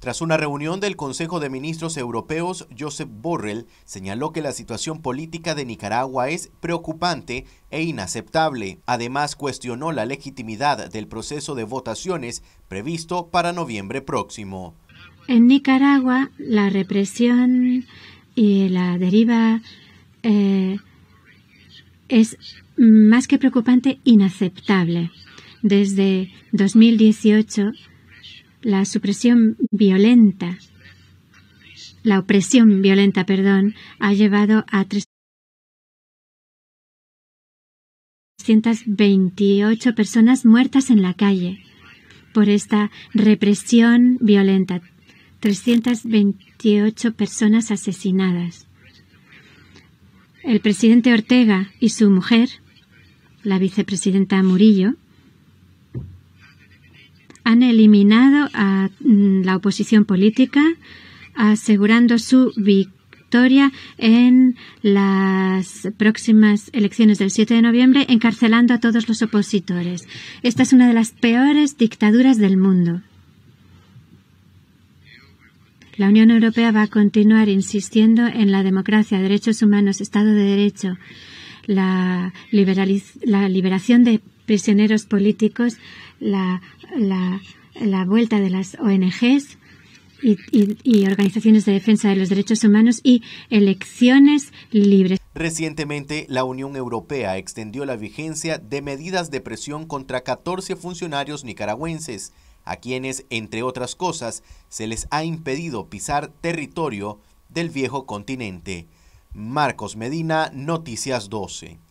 Tras una reunión del Consejo de Ministros Europeos, Josep Borrell señaló que la situación política de Nicaragua es preocupante e inaceptable. Además, cuestionó la legitimidad del proceso de votaciones previsto para noviembre próximo. En Nicaragua, la represión y la deriva eh, es más que preocupante, inaceptable. Desde 2018, la supresión violenta, la opresión violenta, perdón, ha llevado a 328 personas muertas en la calle por esta represión violenta. 328 personas asesinadas. El presidente Ortega y su mujer, la vicepresidenta Murillo, eliminado a mm, la oposición política, asegurando su victoria en las próximas elecciones del 7 de noviembre, encarcelando a todos los opositores. Esta es una de las peores dictaduras del mundo. La Unión Europea va a continuar insistiendo en la democracia, derechos humanos, Estado de Derecho, la, la liberación de prisioneros políticos, la, la, la vuelta de las ONGs y, y organizaciones de defensa de los derechos humanos y elecciones libres. Recientemente, la Unión Europea extendió la vigencia de medidas de presión contra 14 funcionarios nicaragüenses, a quienes, entre otras cosas, se les ha impedido pisar territorio del viejo continente. Marcos Medina, Noticias 12.